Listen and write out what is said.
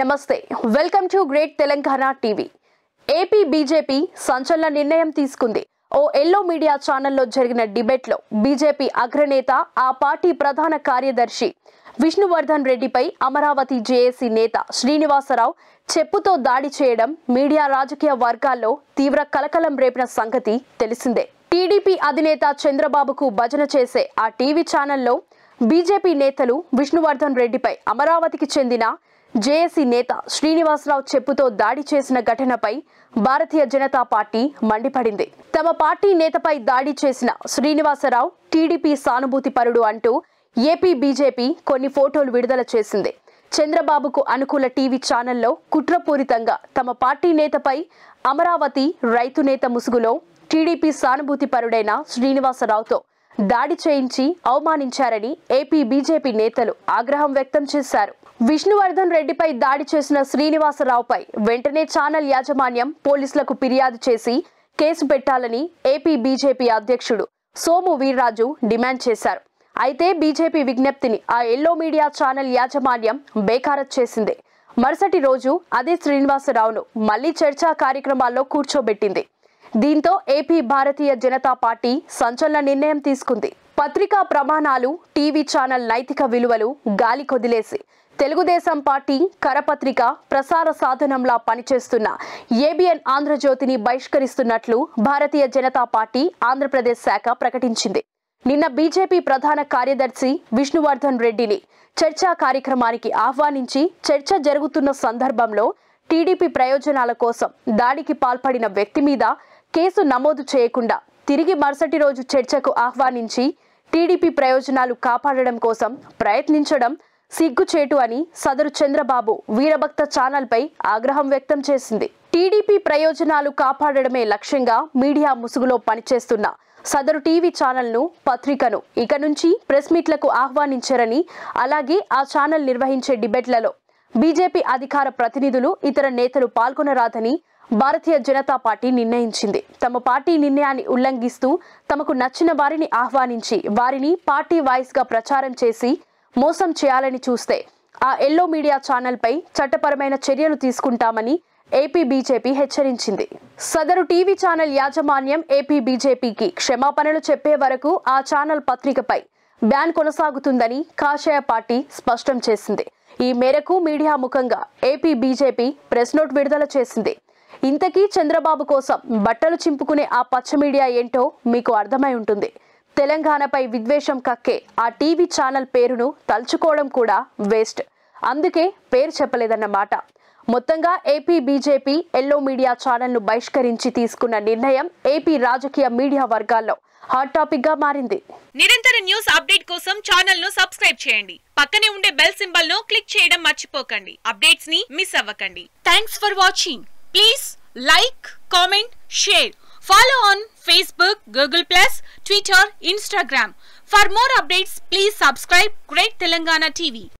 నమస్తే welcome to great Telangana TV AP BJP సంచలన నిర్ణయం తీసుకుంది ఓ ఎల్లో మీడియా ఛానల్లో జరిగిన డిబేట్లో బీజేపీ అగ్రనేత ఆ పార్టీ ప్రధాన కార్యదర్శి విష్ణువర్ధన్ రెడ్డిపై అమరావతి జేఏసీ నేత శ్రీనివాసరావు చెప్పుతో దాడి చేయడం మీడియా రాజకీయ వర్గాల్లో తీవ్ర కలకలం రేపిన సంగతి తెలిసిందే టీడీపీ అధినేత చంద్రబాబుకు భజన చేసే ఆ టీవీ ఛానల్లో బీజేపీ నేతలు విష్ణువర్ధన్ రెడ్డిపై అమరావతికి చెందిన జేఏసీ నేత శ్రీనివాసరావు చెప్పుతో దాడి చేసిన ఘటనపై భారతీయ జనతా పార్టీ మండిపడింది తమ పార్టీ నేతపై దాడి చేసిన శ్రీనివాసరావు టీడీపీ సానుభూతి పరుడు అంటూ ఏపీ బీజేపీ కొన్ని ఫోటోలు విడుదల చేసింది చంద్రబాబుకు అనుకూల టీవీ ఛానల్లో కుట్రపూరితంగా తమ పార్టీ నేతపై అమరావతి రైతు నేత ముసుగులో టీడీపీ సానుభూతి పరుడైన శ్రీనివాసరావుతో దాడి చేయించి అవమానించారని ఏపీ బీజేపీ నేతలు ఆగ్రహం వ్యక్తం చేశారు విష్ణువర్ధన్ రెడ్డిపై దాడి చేసిన శ్రీనివాసరావుపై వెంటనే ఛానల్ యాజమాన్యం పోలీసులకు ఫిర్యాదు చేసి కేసు పెట్టాలని ఏపీ బీజేపీ అధ్యక్షుడు సోము వీర్రాజు డిమాండ్ చేశారు అయితే బీజేపీ విజ్ఞప్తిని ఆ ఎల్లో మీడియా ఛానల్ యాజమాన్యం బేఖారత్ చేసింది మరుసటి రోజు అదే శ్రీనివాసరావును మళ్లీ చర్చా కార్యక్రమాల్లో కూర్చోబెట్టింది దీంతో ఏపీ భారతీయ జనతా పార్టీ సంచలన నిర్ణయం తీసుకుంది పత్రికా ప్రమాణాలు టీవీ ఛానల్ నైతిక విలువలు గాలి కొదిలేసి తెలుగుదేశం పార్టీ కరపత్రిక ప్రసార సాధనంలా పనిచేస్తున్న ఏబిఎన్ ఆంధ్రజ్యోతిని బహిష్కరిస్తున్నట్లు భారతీయ జనతా పార్టీ ఆంధ్రప్రదేశ్ శాఖ ప్రకటించింది నిన్న బీజేపీ ప్రధాన కార్యదర్శి విష్ణువర్ధన్ రెడ్డిని చర్చా కార్యక్రమానికి ఆహ్వానించి చర్చ జరుగుతున్న సందర్భంలో టీడీపీ ప్రయోజనాల కోసం దాడికి పాల్పడిన వ్యక్తి మీద కేసు నమోదు చేయకుండా తిరిగి మరుసటి రోజు చర్చకు ఆహ్వానించి టీడీపీ ప్రయోజనాలు కాపాడడం కోసం ప్రయత్నించడం సిగ్గుచేటు అని సదరు చంద్రబాబు వీరభక్త ఛానల్పై ఆగ్రహం వ్యక్తం చేసింది టీడీపీ ప్రయోజనాలు కాపాడడమే లక్ష్యంగా మీడియా ముసుగులో పనిచేస్తున్న సదరు టీవీ ఛానల్ను పత్రికను ఇక నుంచి ప్రెస్ మీట్లకు ఆహ్వానించారని అలాగే ఆ ఛానల్ నిర్వహించే డిబేట్లలో బీజేపీ అధికార ప్రతినిధులు ఇతర నేతలు పాల్గొనరాదని భారతీయ జనతా పార్టీ నిర్ణయించింది తమ పార్టీ నిర్ణయాన్ని ఉల్లంఘిస్తూ తమకు నచ్చిన వారిని ఆహ్వానించి వారిని పార్టీ వాయిస్గా ప్రచారం చేసి మోసం చేయాలని చూస్తే ఆ ఎల్లో మీడియా ఛానల్పై చట్టపరమైన చర్యలు తీసుకుంటామని ఏపీ బీజేపీ హెచ్చరించింది సదరు టీవీ ఛానల్ యాజమాన్యం ఏపీ బీజేపీకి క్షమాపణలు చెప్పే వరకు ఆ ఛానల్ పత్రికపై బ్యాన్ కొనసాగుతుందని కాషాయ పార్టీ స్పష్టం చేసింది ఈ మేరకు మీడియా ముఖంగా ఏపీ బీజేపీ ప్రెస్ నోట్ విడుదల చేసింది ఇంతకీ చంద్రబాబు కోసం బట్టలు చింపుకునే ఆ పచ్చ మీడియా ఏంటో మీకు అర్థమై ఉంటుంది తెలంగాణపై విద్వేషం కక్కే ఆ టీవీ ఛానల్ పేరును తలుచుకోవడం కూడా వేస్ట్ అందుకే పేరు చెప్పలేదన్నమాట మొత్తంగా ఏపీ బీజేపీ ఎల్లో మీడియా ఛానల్ను బహిష్కరించి తీసుకున్న నిర్ణయం ఏపీ రాజకీయ మీడియా వర్గాల్లో హాట్ టాపిక్ గా మారింది నిరంతర న్యూస్ అప్డేట్ కోసం ఛానల్ ను సబ్స్క్రైబ్ చేయండి పక్కనే ఉండే బెల్ సింబల్ ను క్లిక్ చేయడం మర్చిపోకండి అప్డేట్స్ ని మిస్ అవ్వకండి thanks for watching Please like, comment, share. Follow on Facebook, Google+, Twitter, Instagram. For more updates, please subscribe Great Telangana TV.